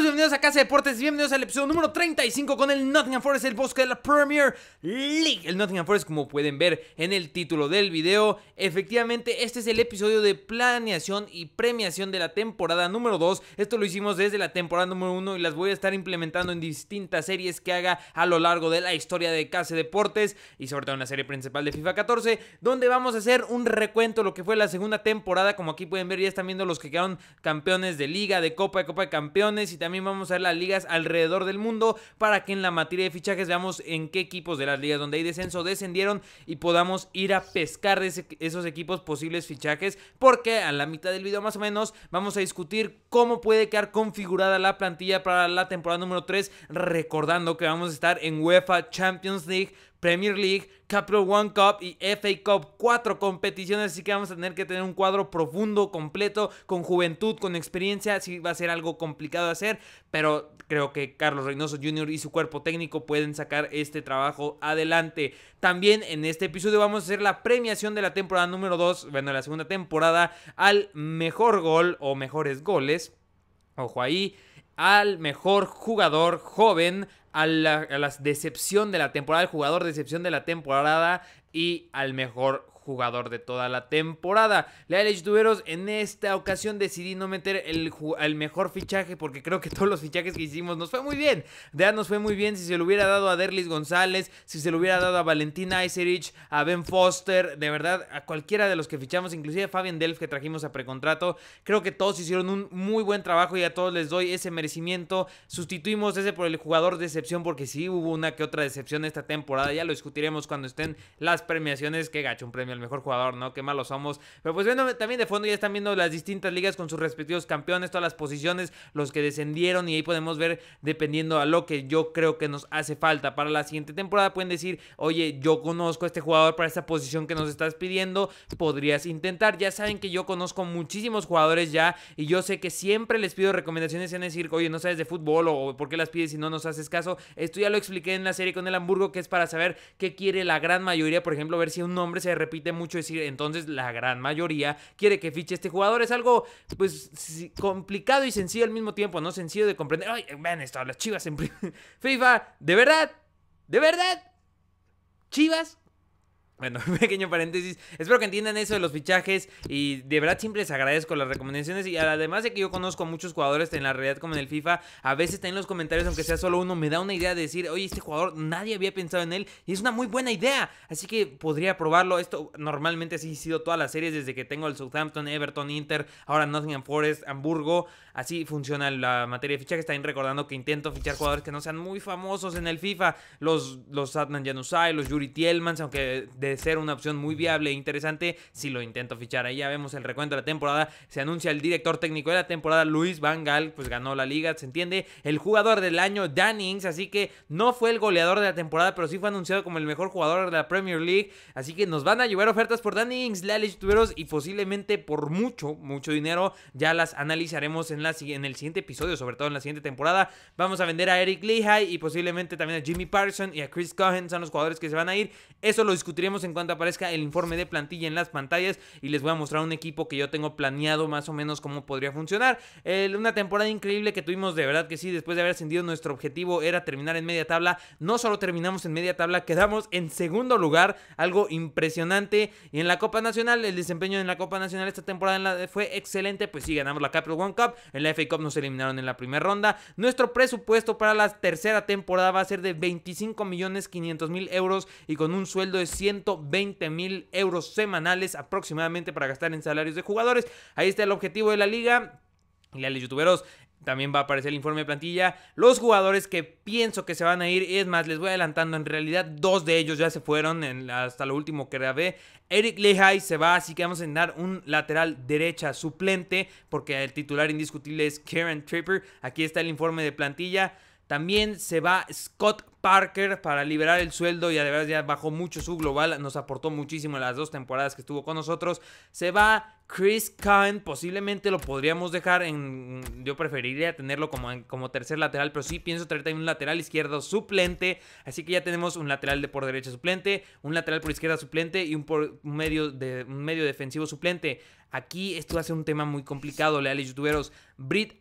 bienvenidos a Casa de Deportes bienvenidos al episodio número 35 con el Nottingham Forest, el bosque de la Premier League. El Nottingham Forest, como pueden ver en el título del video, efectivamente este es el episodio de planeación y premiación de la temporada número 2. Esto lo hicimos desde la temporada número 1 y las voy a estar implementando en distintas series que haga a lo largo de la historia de Casa de Deportes y sobre todo en la serie principal de FIFA 14, donde vamos a hacer un recuento de lo que fue la segunda temporada. Como aquí pueden ver, ya están viendo los que quedaron campeones de Liga, de Copa, de Copa de Campeón y también vamos a ver las ligas alrededor del mundo para que en la materia de fichajes veamos en qué equipos de las ligas donde hay descenso descendieron y podamos ir a pescar esos equipos posibles fichajes porque a la mitad del video más o menos vamos a discutir cómo puede quedar configurada la plantilla para la temporada número 3 recordando que vamos a estar en UEFA Champions League Premier League, Capital One Cup y FA Cup. Cuatro competiciones, así que vamos a tener que tener un cuadro profundo, completo, con juventud, con experiencia. así va a ser algo complicado de hacer, pero creo que Carlos Reynoso Jr. y su cuerpo técnico pueden sacar este trabajo adelante. También en este episodio vamos a hacer la premiación de la temporada número 2, bueno, la segunda temporada, al mejor gol o mejores goles. Ojo ahí al mejor jugador joven, a la, decepción de la temporada, El jugador decepción de la temporada y al mejor jugador de toda la temporada. Leales, youtuberos, en esta ocasión decidí no meter el, mejor fichaje porque creo que todos los fichajes que hicimos nos fue muy bien. De nos fue muy bien si se lo hubiera dado a Derlis González, si se lo hubiera dado a Valentina Iserich, a Ben Foster, de verdad, a cualquiera de los que fichamos, inclusive a Fabian Delf que trajimos a precontrato. Creo que todos hicieron un muy buen trabajo y a todos les doy ese merecimiento. Sustituimos ese por el jugador de excepción porque sí hubo una que otra decepción esta temporada. Ya lo discutiremos cuando estén las premiaciones. Que gacho, un premio al mejor jugador, ¿no? Qué malos somos. Pero pues viendo también de fondo ya están viendo las distintas ligas con sus respectivos campeones, todas las posiciones, los que descendieron y ahí podemos ver dependiendo a lo que yo creo que nos hace falta para la siguiente temporada. Pueden decir, oye, yo conozco a este jugador para esta posición que nos estás pidiendo, podrías intentar. Ya saben que yo conozco muchísimos jugadores ya y yo sé que siempre les pido recomendaciones en decir, oye, no sabes de fútbol o por qué las pides si no nos haces caso. Esto ya lo expliqué en la serie con el Hamburgo, que es para saber qué quiere la gran mayoría, por ejemplo, ver si un nombre se repite de mucho decir, entonces la gran mayoría quiere que fiche este jugador. Es algo, pues, complicado y sencillo al mismo tiempo, ¿no? Sencillo de comprender. Ay, vean esto, las chivas en FIFA. De verdad, de verdad, chivas bueno, pequeño paréntesis. Espero que entiendan eso de los fichajes y de verdad siempre les agradezco las recomendaciones y además de que yo conozco muchos jugadores en la realidad como en el FIFA, a veces en los comentarios, aunque sea solo uno, me da una idea de decir, oye, este jugador nadie había pensado en él y es una muy buena idea, así que podría probarlo. Esto normalmente así ha sido todas las series desde que tengo el Southampton, Everton, Inter, ahora Nottingham Forest, Hamburgo, así funciona la materia de fichajes. También recordando que intento fichar jugadores que no sean muy famosos en el FIFA, los, los Adnan los Yuri Tielmans, aunque de ser una opción muy viable e interesante si lo intento fichar. Ahí ya vemos el recuento de la temporada. Se anuncia el director técnico de la temporada, Luis Van Gaal, pues ganó la liga, se entiende. El jugador del año, Dan así que no fue el goleador de la temporada, pero sí fue anunciado como el mejor jugador de la Premier League. Así que nos van a llevar ofertas por Dan Ings, Lalich y posiblemente por mucho, mucho dinero. Ya las analizaremos en, la, en el siguiente episodio, sobre todo en la siguiente temporada. Vamos a vender a Eric Lehigh y posiblemente también a Jimmy Parson y a Chris Cohen, son los jugadores que se van a ir. Eso lo discutiremos en cuanto aparezca el informe de plantilla en las pantallas y les voy a mostrar un equipo que yo tengo planeado más o menos cómo podría funcionar. una temporada increíble que tuvimos, de verdad que sí, después de haber ascendido nuestro objetivo era terminar en media tabla. No solo terminamos en media tabla, quedamos en segundo lugar, algo impresionante. Y en la Copa Nacional, el desempeño en la Copa Nacional esta temporada fue excelente, pues sí, ganamos la Capital One Cup, en la FA Cup nos eliminaron en la primera ronda. Nuestro presupuesto para la tercera temporada va a ser de 25 millones 500 mil euros y con un sueldo de 100 20 mil euros semanales aproximadamente para gastar en salarios de jugadores. Ahí está el objetivo de la liga. Y a los youtuberos, también va a aparecer el informe de plantilla. Los jugadores que pienso que se van a ir, es más, les voy adelantando, en realidad dos de ellos ya se fueron hasta lo último que grabé. Eric Lehigh se va, así que vamos a dar un lateral derecha suplente, porque el titular indiscutible es Karen Tripper. Aquí está el informe de plantilla. También se va Scott Parker para liberar el sueldo y además ya bajó mucho su global, nos aportó muchísimo en las dos temporadas que estuvo con nosotros. Se va Chris Kahn, posiblemente lo podríamos dejar en... Yo preferiría tenerlo como, como tercer lateral, pero sí pienso traer también un lateral izquierdo suplente. Así que ya tenemos un lateral de por derecha suplente, un lateral por izquierda suplente y un, por, medio, de, un medio defensivo suplente. Aquí esto va a ser un tema muy complicado, leales youtuberos. Brit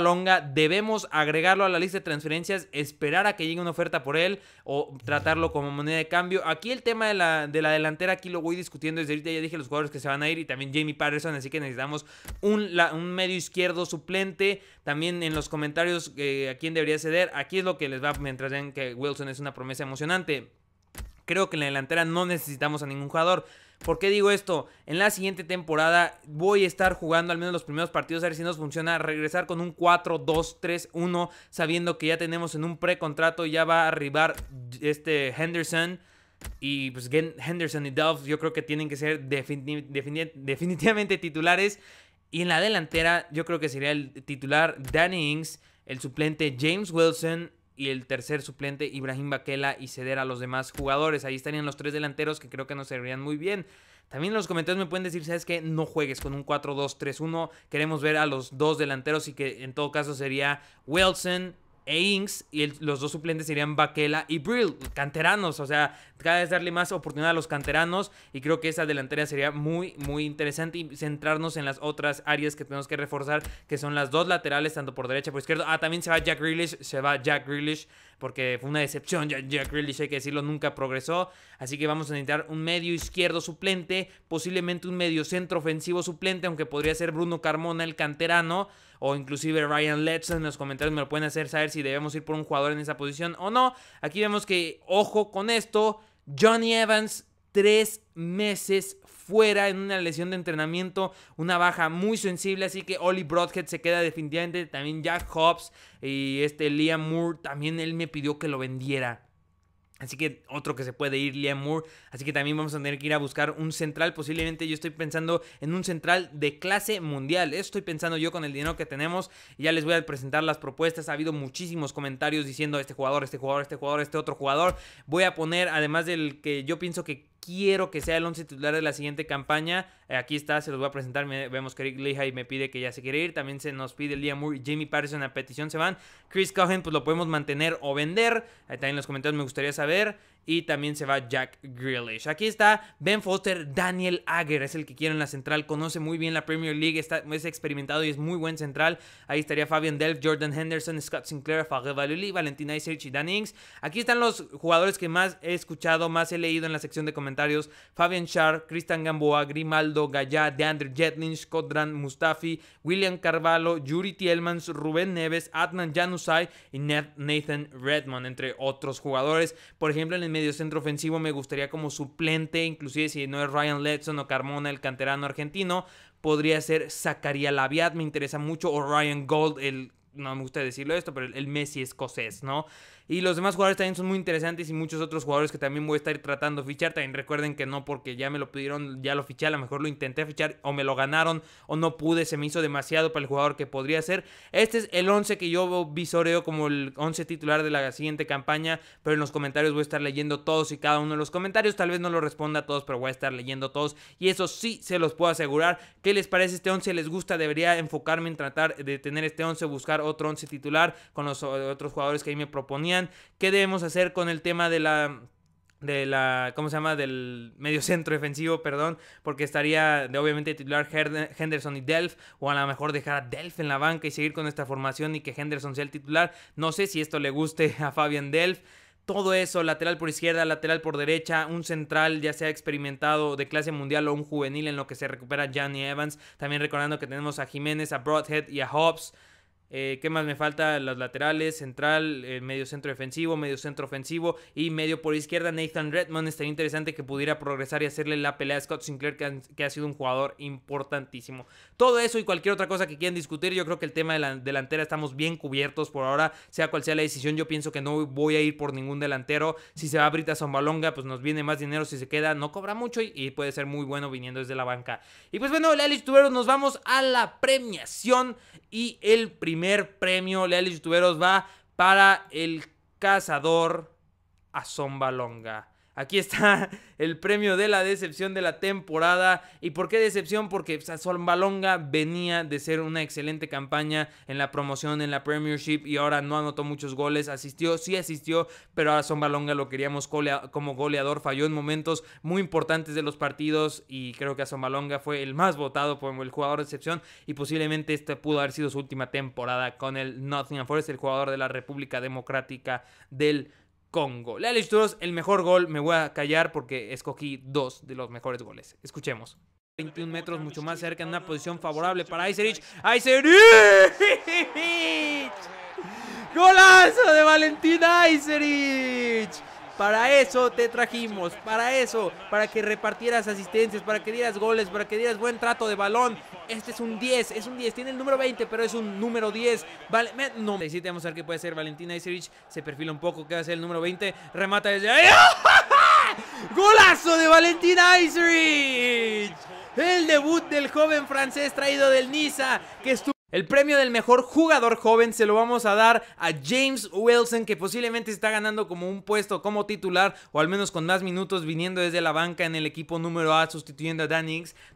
Longa, debemos agregarlo a la lista de transferencias, esperar a que llegue una oferta por él o tratarlo como moneda de cambio. Aquí el tema de la, delantera, aquí lo voy discutiendo desde ahorita. Ya dije los jugadores que se van a ir y también Jamie Patterson, así que necesitamos un, un medio izquierdo suplente. También en los comentarios eh, a quién debería ceder. Aquí es lo que les va mientras vean que Wilson es una promesa emocionante. Creo que en la delantera no necesitamos a ningún jugador. ¿Por qué digo esto? En la siguiente temporada voy a estar jugando al menos los primeros partidos a ver si nos funciona regresar con un 4-2-3-1 sabiendo que ya tenemos en un precontrato ya va a arribar este Henderson y pues Henderson y Duff, yo creo que tienen que ser definitivamente titulares y en la delantera yo creo que sería el titular Danny Ings, el suplente James Wilson y el tercer suplente Ibrahim Baquela y ceder a los demás jugadores. Ahí estarían los tres delanteros que creo que nos servirían muy bien. También en los comentarios me pueden decir, ¿sabes qué? No juegues con un 4-2-3-1. Queremos ver a los dos delanteros y que en todo caso sería Wilson e Inks, y los dos suplentes serían Baquela y Brill, canteranos, o sea, cada vez darle más oportunidad a los canteranos, y creo que esa delantera sería muy, muy interesante, y centrarnos en las otras áreas que tenemos que reforzar, que son las dos laterales, tanto por derecha como por izquierda, ah, también se va Jack Grealish, se va Jack Grealish, porque fue una decepción, Jack, Jack Grealish, hay que decirlo, nunca progresó, así que vamos a necesitar un medio izquierdo suplente, posiblemente un medio centro ofensivo suplente, aunque podría ser Bruno Carmona, el canterano, o inclusive Ryan Letson en los comentarios me lo pueden hacer saber si debemos ir por un jugador en esa posición o no. Aquí vemos que, ojo con esto, Johnny Evans tres meses fuera en una lesión de entrenamiento, una baja muy sensible, así que Ollie Broadhead se queda definitivamente, también Jack Hobbs y este Liam Moore, también él me pidió que lo vendiera. Así que otro que se puede ir, Liam Moore. Así que también vamos a tener que ir a buscar un central. Posiblemente yo estoy pensando en un central de clase mundial. estoy pensando yo con el dinero que tenemos. Ya les voy a presentar las propuestas. Ha habido muchísimos comentarios diciendo este jugador, este jugador, este jugador, este otro jugador. Voy a poner, además del que yo pienso que quiero que sea el 11 titular de la siguiente campaña. Eh, aquí está, se los voy a presentar. vemos que Eric Lehigh me pide que ya se quiere ir. También se nos pide Liam Moore y Jamie Patterson a petición se van. Chris Cohen, pues lo podemos mantener o vender. también en los comentarios me gustaría saber ver y también se va Jack Grealish. Aquí está Ben Foster, Daniel Agger es el que quiere en la central. Conoce muy bien la Premier League, está, es experimentado y es muy buen central. Ahí estaría Fabian delf Jordan Henderson, Scott Sinclair, Fagel Valuli, Valentina Isich y Dan Ings. Aquí están los jugadores que más he escuchado, más he leído en la sección de comentarios. Fabian Char Cristian Gamboa, Grimaldo, Gaya, DeAndre Jetlin, Scott Mustafi, William Carvalho, Yuri Tielmans, Rubén Neves, Adnan Januzaj y Nathan Redmond, entre otros jugadores. Por ejemplo, en el medio centro ofensivo me gustaría como suplente, inclusive si no es Ryan Ledson o Carmona, el canterano argentino, podría ser Zacaría Labiat, me interesa mucho, o Ryan Gold, el, no me gusta decirlo esto, pero el Messi escocés, ¿no? Y los demás jugadores también son muy interesantes y muchos otros jugadores que también voy a estar tratando de fichar. También recuerden que no porque ya me lo pidieron, ya lo fiché, a lo mejor lo intenté fichar o me lo ganaron o no pude, se me hizo demasiado para el jugador que podría ser. Este es el 11 que yo visoreo como el 11 titular de la siguiente campaña, pero en los comentarios voy a estar leyendo todos y cada uno de los comentarios. Tal vez no lo responda a todos, pero voy a estar leyendo todos y eso sí se los puedo asegurar. ¿Qué les parece este 11? ¿Les gusta? Debería enfocarme en tratar de tener este 11, buscar otro 11 titular con los otros jugadores que ahí me proponían qué debemos hacer con el tema de la de la, ¿cómo se llama? Del medio centro defensivo, perdón, porque estaría de obviamente titular Henderson y Delf, o a lo mejor dejar a Delf en la banca y seguir con esta formación y que Henderson sea el titular. No sé si esto le guste a Fabian Delf. Todo eso, lateral por izquierda, lateral por derecha, un central ya sea experimentado de clase mundial o un juvenil en lo que se recupera Johnny Evans. También recordando que tenemos a Jiménez, a Broadhead y a Hobbs. Eh, ¿Qué más me falta? las laterales, central, eh, medio centro defensivo, medio centro ofensivo y medio por izquierda. Nathan Redmond estaría interesante que pudiera progresar y hacerle la pelea a Scott Sinclair, que, ha sido un jugador importantísimo. Todo eso y cualquier otra cosa que quieran discutir, yo creo que el tema de la delantera estamos bien cubiertos por ahora, sea cual sea la decisión. Yo pienso que no voy a ir por ningún delantero. Si se va Brita Zombalonga, pues nos viene más dinero. Si se queda, no cobra mucho y, puede ser muy bueno viniendo desde la banca. Y pues bueno, Lealis Tuberos, nos vamos a la premiación y el primer primer premio, leales youtuberos, va para el cazador Azombalonga. Aquí está el premio de la decepción de la temporada. ¿Y por qué decepción? Porque Sazón venía de ser una excelente campaña en la promoción, en la Premiership, y ahora no anotó muchos goles. Asistió, sí asistió, pero ahora Son lo queríamos como goleador. Falló en momentos muy importantes de los partidos y creo que a fue el más votado como el jugador de decepción. y posiblemente este pudo haber sido su última temporada con el Nottingham Forest, el jugador de la República Democrática del Congo. Lealistros, el mejor gol, me voy a callar porque escogí dos de los mejores goles. Escuchemos. 21 metros, mucho más cerca, en una posición favorable para Iserich. ¡Golazo de Valentín Iserich. Para eso te trajimos, para eso, para que repartieras asistencias, para que dieras goles, para que dieras buen trato de balón. Este es un 10, es un 10, tiene el número 20, pero es un número 10. Vale, no. Sí, a ver qué puede ser Valentina Iserich. Se perfila un poco, que va a ser el número 20. Remata desde ahí. ¡Golazo de Valentina Iserich! El debut del joven francés traído del Niza, que estuvo... El premio del mejor jugador joven se lo vamos a dar a James Wilson, que posiblemente está ganando como un puesto como titular o al menos con más minutos viniendo desde la banca en el equipo número A sustituyendo a Dan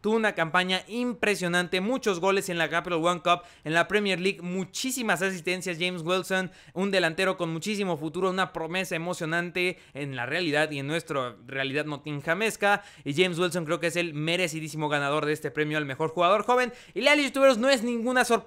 Tuvo una campaña impresionante, muchos goles en la Capital One Cup, en la Premier League, muchísimas asistencias James Wilson, un delantero con muchísimo futuro, una promesa emocionante en la realidad y en nuestra realidad nottinghamesca. Y James Wilson creo que es el merecidísimo ganador de este premio al mejor jugador joven. Y Leal YouTubers no es ninguna sorpresa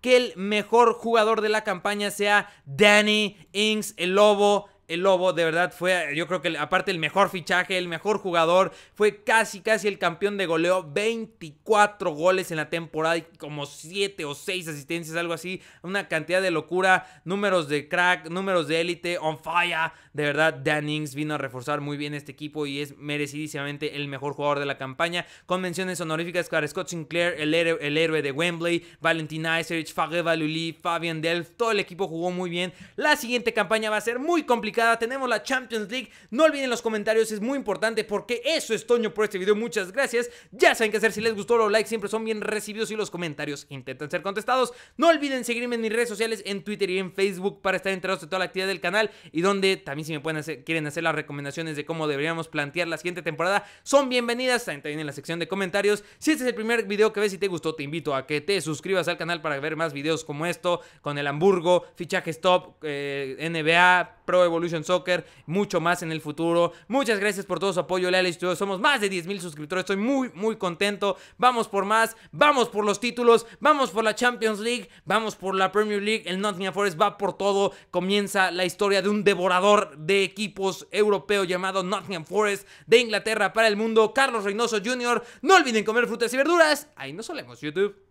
que el mejor jugador de la campaña sea Danny Ings, el lobo el Lobo de verdad fue, yo creo que aparte el mejor fichaje, el mejor jugador, fue casi, casi el campeón de goleo, 24 goles en la temporada y como 7 o 6 asistencias, algo así, una cantidad de locura, números de crack, números de élite, on fire, de verdad Dan Ings vino a reforzar muy bien este equipo y es merecidísimamente el mejor jugador de la campaña, con menciones honoríficas para Scott Sinclair, el, héroe, de Wembley, Valentin Iserich, Fagé Valuli, Fabian Delft, todo el equipo jugó muy bien, la siguiente campaña va a ser muy complicada, tenemos la Champions League. No olviden los comentarios, es muy importante porque eso es Toño por este video. Muchas gracias. Ya saben qué hacer, si les gustó los likes siempre son bien recibidos y los comentarios intentan ser contestados. No olviden seguirme en mis redes sociales, en Twitter y en Facebook para estar enterados de toda la actividad del canal y donde también si me pueden hacer, quieren hacer las recomendaciones de cómo deberíamos plantear la siguiente temporada, son bienvenidas también en la sección de comentarios. Si este es el primer video que ves y te gustó, te invito a que te suscribas al canal para ver más videos como esto, con el Hamburgo, fichaje top, eh, NBA, Pro Evolution Soccer, mucho más en el futuro. Muchas gracias por todo su apoyo, Leal Somos más de 10.000 suscriptores, estoy muy, muy contento. Vamos por más, vamos por los títulos, vamos por la Champions League, vamos por la Premier League. El Nottingham Forest va por todo. Comienza la historia de un devorador de equipos europeo llamado Nottingham Forest de Inglaterra para el mundo. Carlos Reynoso Jr. No olviden comer frutas y verduras. Ahí no solemos, YouTube.